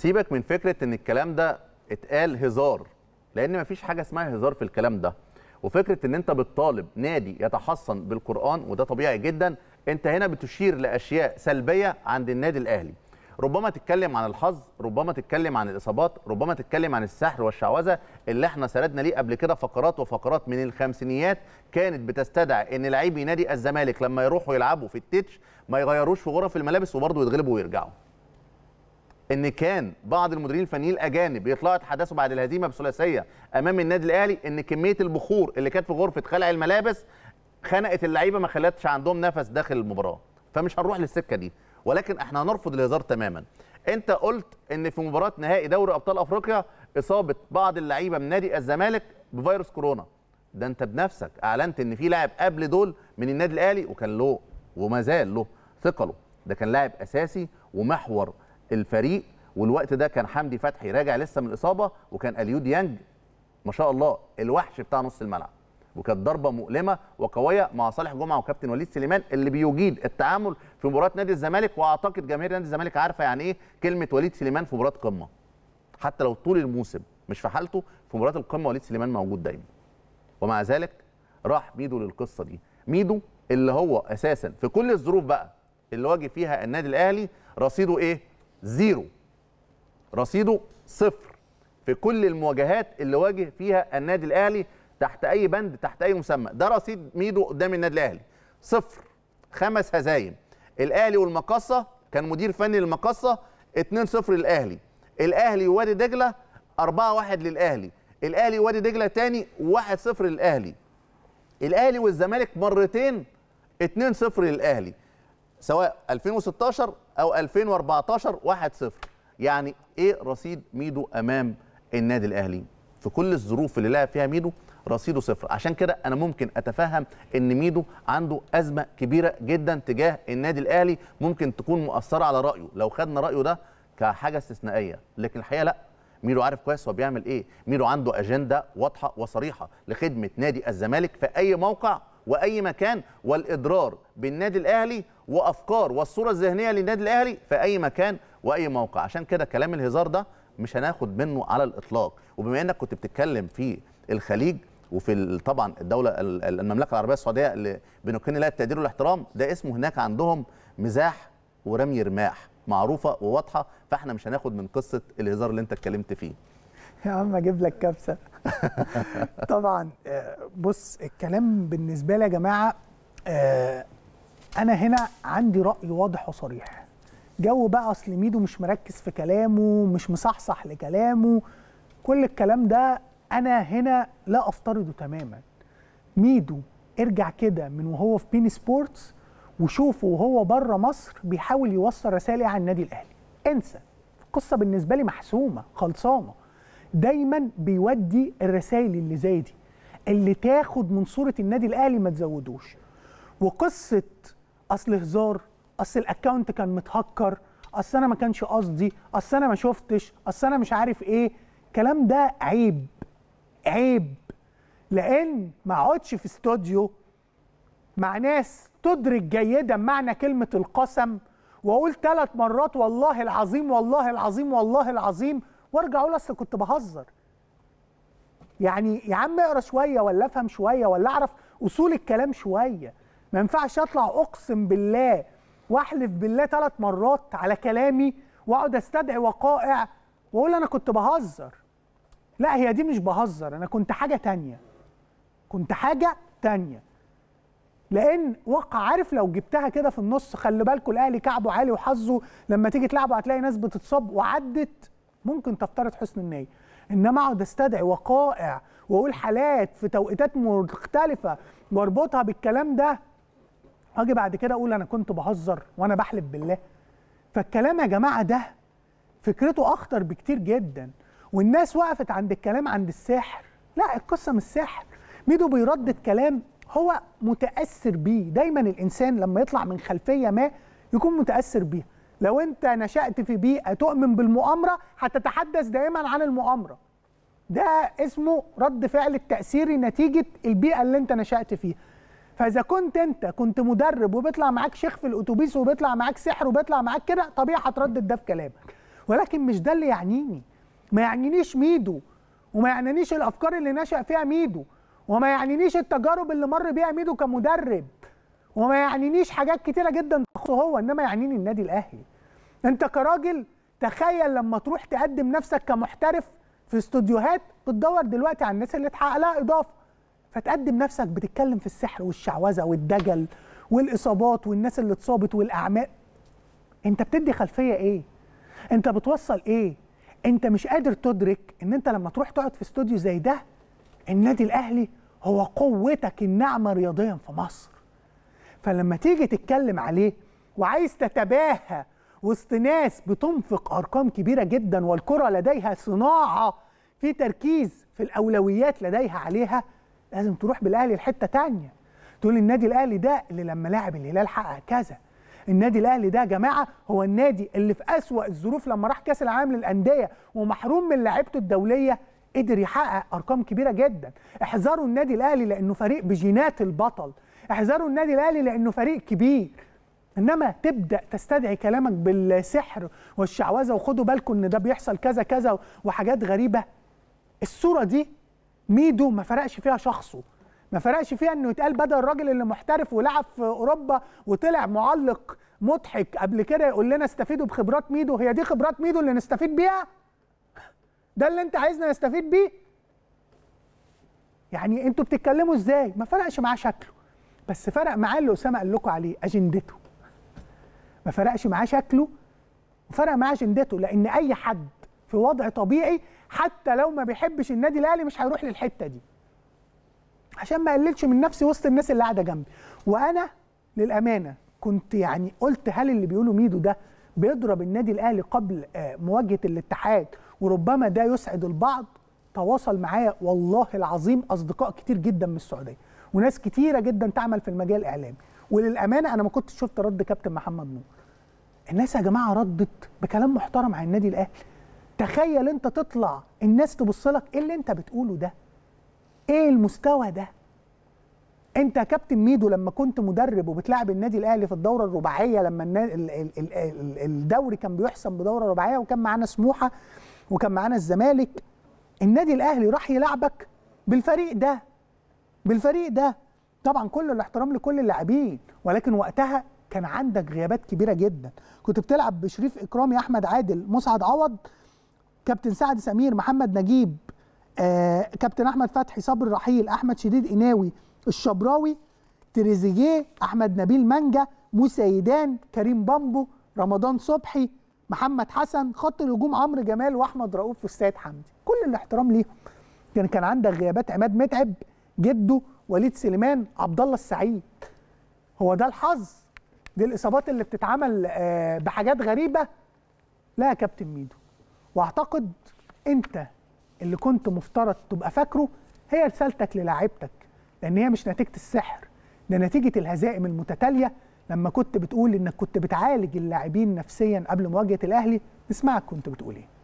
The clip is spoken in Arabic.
سيبك من فكره ان الكلام ده اتقال هزار لان مفيش حاجه اسمها هزار في الكلام ده وفكره ان انت بتطالب نادي يتحصن بالقران وده طبيعي جدا انت هنا بتشير لاشياء سلبيه عند النادي الاهلي ربما تتكلم عن الحظ ربما تتكلم عن الاصابات ربما تتكلم عن السحر والشعوذه اللي احنا سردنا ليه قبل كده فقرات وفقرات من الخمسينيات كانت بتستدعي ان لاعبي نادي الزمالك لما يروحوا يلعبوا في التتش ما يغيروش في غرف الملابس وبرضه يتغلبوا ويرجعوا ان كان بعض المديرين الفنيين الاجانب بيطلعوا يتحدثوا بعد الهزيمه بثلاثيه امام النادي الاهلي ان كميه البخور اللي كانت في غرفه خلع الملابس خنقت اللعيبه ما خلتش عندهم نفس داخل المباراه فمش هنروح للسكه دي ولكن احنا هنرفض الهزار تماما انت قلت ان في مباراه نهائي دوري ابطال افريقيا اصابه بعض اللعيبه من نادي الزمالك بفيروس كورونا ده انت بنفسك اعلنت ان في لاعب قبل دول من النادي الاهلي وكان له وما زال له ثقله ده كان لاعب اساسي ومحور الفريق والوقت ده كان حمدي فتحي راجع لسه من الاصابه وكان اليو ديانج ما شاء الله الوحش بتاع نص الملعب وكانت ضربه مؤلمه وقويه مع صالح جمعه وكابتن وليد سليمان اللي بيجيد التعامل في مباراه نادي الزمالك واعتقد جماهير نادي الزمالك عارفه يعني ايه كلمه وليد سليمان في مباراه قمه حتى لو طول الموسم مش في حالته في مباراه القمه وليد سليمان موجود دايما ومع ذلك راح ميدو للقصه دي ميدو اللي هو اساسا في كل الظروف بقى اللي واجه فيها النادي الاهلي رصيده ايه زيرو رصيده صفر في كل المواجهات اللي واجه فيها النادي الاهلي تحت اي بند تحت اي مسمى ده رصيد ميدو قدام النادي الاهلي صفر خمس هزايم الاهلي والمقصه كان مدير فني للمقصه 2 0 للاهلي الاهلي ووادي دجله 4 1 للاهلي الاهلي ووادي دجله تاني 1 0 للاهلي الاهلي والزمالك مرتين 2 0 للاهلي سواء 2016 او 2014 1-0 يعني ايه رصيد ميدو امام النادي الاهلي في كل الظروف اللي لعب فيها ميدو رصيده صفر عشان كده انا ممكن اتفهم ان ميدو عنده ازمه كبيره جدا تجاه النادي الاهلي ممكن تكون مؤثره على رايه لو خدنا رايه ده كحاجه استثنائيه لكن الحقيقه لا ميدو عارف كويس هو بيعمل ايه ميدو عنده اجنده واضحه وصريحه لخدمه نادي الزمالك في اي موقع واي مكان والاضرار بالنادي الاهلي وافكار والصوره الذهنيه للنادي الاهلي في اي مكان واي موقع عشان كده كلام الهزار ده مش هناخد منه على الاطلاق وبما انك كنت بتتكلم في الخليج وفي طبعا الدوله المملكه العربيه السعوديه اللي بنكن لها التقدير والاحترام ده اسمه هناك عندهم مزاح ورمي رماح معروفه وواضحه فاحنا مش هناخد من قصه الهزار اللي انت اتكلمت فيه يا عم اجيب لك كبسه طبعا آه، بص الكلام بالنسبه لي يا جماعه آه، انا هنا عندي راي واضح وصريح جو بقى اصل ميدو مش مركز في كلامه مش مصحصح لكلامه كل الكلام ده انا هنا لا افترضه تماما ميدو ارجع كده من وهو في بين سبورتس وشوفه وهو بره مصر بيحاول يوصل رسائل عن النادي الاهلي انسى القصه بالنسبه لي محسومه خلصانه دايما بيودي الرسائل اللي زي دي اللي تاخد من صوره النادي الاهلي ما تزودوش وقصه اصل هزار اصل الاكونت كان متهكر اصل انا ما كانش قصدي اصل انا ما شفتش اصل انا مش عارف ايه الكلام ده عيب عيب لان ما اقعدش في استوديو مع ناس تدرك جيدا معنى كلمه القسم واقول ثلاث مرات والله العظيم والله العظيم والله العظيم وارجع اقول اصل كنت بهزر يعني يا عم اقرا شويه ولا افهم شويه ولا اعرف اصول الكلام شويه ما ينفعش اطلع اقسم بالله واحلف بالله ثلاث مرات على كلامي واقعد استدعي وقائع واقول انا كنت بهزر لا هي دي مش بهزر انا كنت حاجه تانية كنت حاجه تانية لان وقع عارف لو جبتها كده في النص خلي بالكم الاهلي كعبه عالي وحظه لما تيجي تلعبه هتلاقي ناس بتتصاب وعدت ممكن تفترض حسن النيه انما اقعد استدعي وقائع واقول حالات في توقيتات مختلفه واربطها بالكلام ده اجي بعد كده اقول انا كنت بهزر وانا بحلف بالله فالكلام يا جماعه ده فكرته اخطر بكتير جدا والناس وقفت عند الكلام عند الساحر لا القصه مش ساحر ميدو بيردد كلام هو متاثر بيه دايما الانسان لما يطلع من خلفيه ما يكون متاثر بيها لو انت نشأت في بيئة تؤمن بالمؤامرة هتتحدث دائما عن المؤامرة ده اسمه رد فعل التأثيري نتيجة البيئة اللي انت نشأت فيها فاذا كنت انت كنت مدرب وبيطلع معاك شيخ في الاتوبيس وبيطلع معاك سحر وبيطلع معاك كده طبيعي هتردد ده في كلامك ولكن مش ده اللي يعنيني ما يعنينيش ميدو وما يعنينيش الافكار اللي نشأ فيها ميدو وما يعنينيش التجارب اللي مر بيها ميدو كمدرب وما يعنينيش حاجات كتيره جدا تخصه هو انما يعنيني النادي الاهلي انت كراجل تخيل لما تروح تقدم نفسك كمحترف في استوديوهات بتدور دلوقتي على الناس اللي تحقق لها اضافه فتقدم نفسك بتتكلم في السحر والشعوذه والدجل والاصابات والناس اللي اتصابت والاعمال انت بتدي خلفيه ايه انت بتوصل ايه انت مش قادر تدرك ان انت لما تروح تقعد في استوديو زي ده النادي الاهلي هو قوتك الناعمه رياضيا في مصر فلما تيجي تتكلم عليه وعايز تتباهى وسط ناس بتنفق ارقام كبيره جدا والكره لديها صناعه في تركيز في الاولويات لديها عليها لازم تروح بالاهلي لحته تانية تقول النادي الاهلي ده اللي لما لاعب الهلال حقق كذا النادي الاهلي ده يا جماعه هو النادي اللي في اسوا الظروف لما راح كاس العالم للانديه ومحروم من لعيبته الدوليه قدر يحقق ارقام كبيره جدا احذروا النادي الاهلي لانه فريق بجينات البطل احذروا النادي الاهلي لانه فريق كبير انما تبدا تستدعي كلامك بالسحر والشعوذه وخدوا بالكم ان ده بيحصل كذا كذا وحاجات غريبه الصوره دي ميدو ما فرقش فيها شخصه ما فرقش فيها انه يتقال بدل الراجل اللي محترف ولعب في اوروبا وطلع معلق مضحك قبل كده يقول لنا استفيدوا بخبرات ميدو هي دي خبرات ميدو اللي نستفيد بيها ده اللي انت عايزنا نستفيد بيه يعني انتوا بتتكلموا ازاي ما فرقش معاه شكله بس فرق معاه اللي اسامه قال لكم عليه اجندته ما فرقش معاه شكله فرق معاه اجندته لان اي حد في وضع طبيعي حتى لو ما بيحبش النادي الاهلي مش هيروح للحته دي عشان ما اقللش من نفسي وسط الناس اللي قاعده جنبي وانا للامانه كنت يعني قلت هل اللي بيقوله ميدو ده بيضرب النادي الاهلي قبل آه، مواجهه الاتحاد وربما ده يسعد البعض تواصل معايا والله العظيم اصدقاء كتير جدا من السعوديه وناس كتيره جدا تعمل في المجال الاعلامي وللامانه انا ما كنتش شفت رد كابتن محمد نور الناس يا جماعه ردت بكلام محترم عن النادي الاهلي تخيل انت تطلع الناس تبص لك ايه اللي انت بتقوله ده ايه المستوى ده انت يا كابتن ميدو لما كنت مدرب وبتلعب النادي الاهلي في الدوره الرباعيه لما الدوري كان بيحسم بدوره رباعيه وكان معانا سموحه وكان معانا الزمالك النادي الاهلي راح يلعبك بالفريق ده بالفريق ده طبعا كل الاحترام لكل اللاعبين ولكن وقتها كان عندك غيابات كبيره جدا كنت بتلعب بشريف اكرامي احمد عادل مسعد عوض كابتن سعد سمير محمد نجيب آه، كابتن احمد فتحي صبري رحيل احمد شديد قناوي الشبراوي تريزيجيه احمد نبيل مانجا مسيدان كريم بامبو رمضان صبحي محمد حسن خط الهجوم عمرو جمال واحمد رؤوف والسيد حمدي كل الاحترام ليهم كان كان عندك غيابات عماد متعب جده وليد سليمان عبد الله السعيد هو ده الحظ دي الاصابات اللي بتتعمل آه، بحاجات غريبه لا يا كابتن ميدو واعتقد انت اللي كنت مفترض تبقى فاكره هي رسالتك للاعيبتك لان هي مش نتيجه السحر ده نتيجه الهزائم المتتاليه لما كنت بتقول انك كنت بتعالج اللاعبين نفسيا قبل مواجهه الاهلي نسمعك كنت بتقول ايه